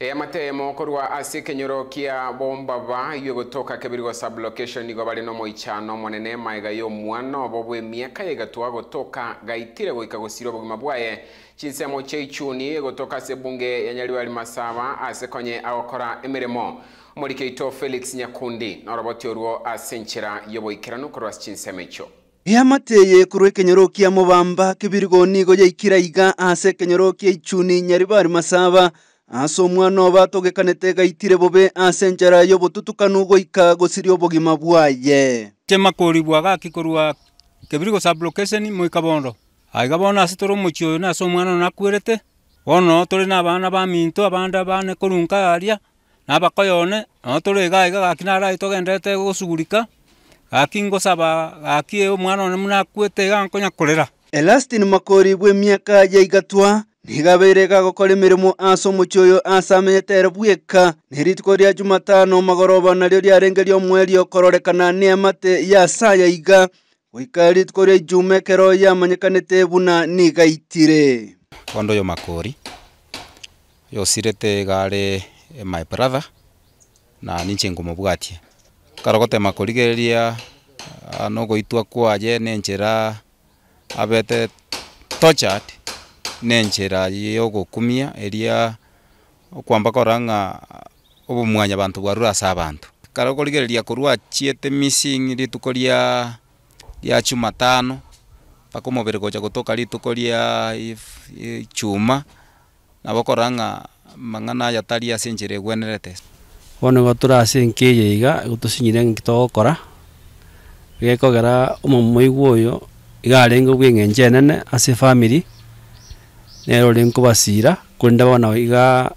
eamate eh, mokorwa ase ekenyoro kia bombaba igue gotoka kebirigo sublocation igo bare no moichano monene maega ya omwana obo bwa emiaka yegatwa gotoka gaitire goika gosira obogima bwaye chinsemo cheichuni egotoka ase ebunge ya nyariwari masaba ase konye agokora emeremo omorikeito felix nyakundi noroboti orwo ase enchera yoboikerano korwa ase chinsemo echo eamateye korwa ekenyoro kia mobamba kebirigoni igo yaikira iga ase ekenyoro kia ichuni nyaribari masaba ase omwana oba togekanete gaitire bobe ase enchera ya obotutukano goika gosiria obogima bwaye chemakori bwagaki korwa kebiri gosa blocation moika bondo aiga bono ase tore omochio oyo nase omwana ono nakuerete bono tore na abana ba minto abande abane korunka aria nabakoyone no tore iga iga gaki narae togenderete gosugurika gaki ngosaba gaki omwana one muna akuete iga nkonya korera elastin makori bwa emiaka yaigatwa nigabeirega gokora emeremo ase omochi oyo ase amenyetero bweka neritiko ria jumatano magoroba nario riarengeria omweri okororekana ni emate ya saya iga goika rituko ria ijuma ekero yamanyekanete buna nigaitire bondo oyo makori yosirete iga are e my brother na ninche ngomobwatie karogote anogo nogoitwa kwaye na enchera abete tochat na enchera ogokumia eria okwamba kora ng'a obomwanya banto bwarure ase abanto ekero okorigereria korwa achiete missing rituko ria ria tano mpaka omobere gocha gotoka rituko ria chuma nabo okorora ng'a mang'ana aya tari ase enchera egwenerete bono igo tore ase enka eye iga igo tosinyire eng'aki togokora gekogera omomoigu oyo iga arenge obweng'encho enene ase efamiri nero lenkobasira kurenda abana iga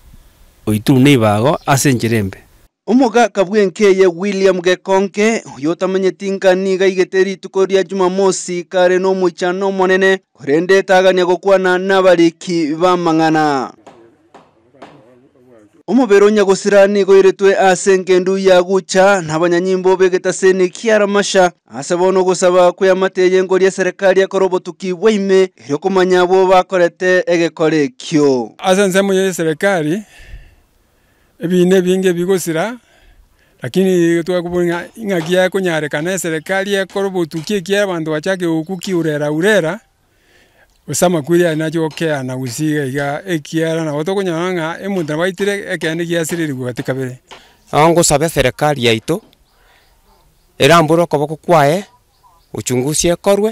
oituru neibago ase enchera embe omogaka bwenkeye william gekonke oyo otamanyeti nkani gaigete rituko ria jumamosi kare na omoichano omonene korenda etagania gokwana na bariki ba mang'ana omuvero nyagosirani goiretwe ase enkendu yagucha nabanyanyimbo begetaseni kiaramasha ase bono ogosaba kwe amateye ngori ya serikali ekore obotuki bwaime eri okomanya abo bakorete egekore ekio ase nse ya serikali ebine ebinge bigosira lakini twakubona ing'aki yakonyarekana eserikali ekore obotuki ekiara abanto bachake ukuki urera urera osama kuria nacho kea na usiga iga ekiara na otokunyona ng'a emundu baitire ekeani giasiririwe gati kabere ao ngũcabe serikari yaitũ ĩrambũra okoboko kwaye uchungusi ekorwe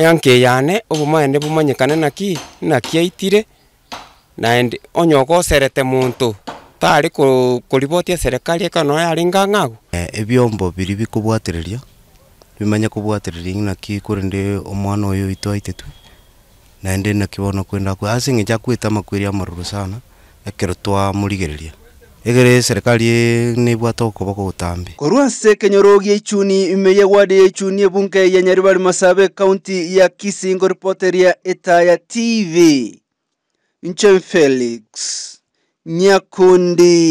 eankĩyane obomaende bomanyekane naki naki aitire naende onyoka oserete muntu tarĩ kũribotia serikari ekano yarĩ ng'ang'agu ebiombo e biri bikobwatĩrĩria bimanye kobwatĩrĩria ng'inaki kũrĩ ndĩ omwana ũyũ witũ aitetwe na ndi na kibono kwenda ku ase cha kwita makwiria maruru sana ekero twa murigereria egere serikali ne bwata okoba kotambe korwa se kenyorogi ichuni imeye wadi ichuni ebunke ya nyaribali masabe county ya kisingo reporteria etaya tv nchen felix nyakundi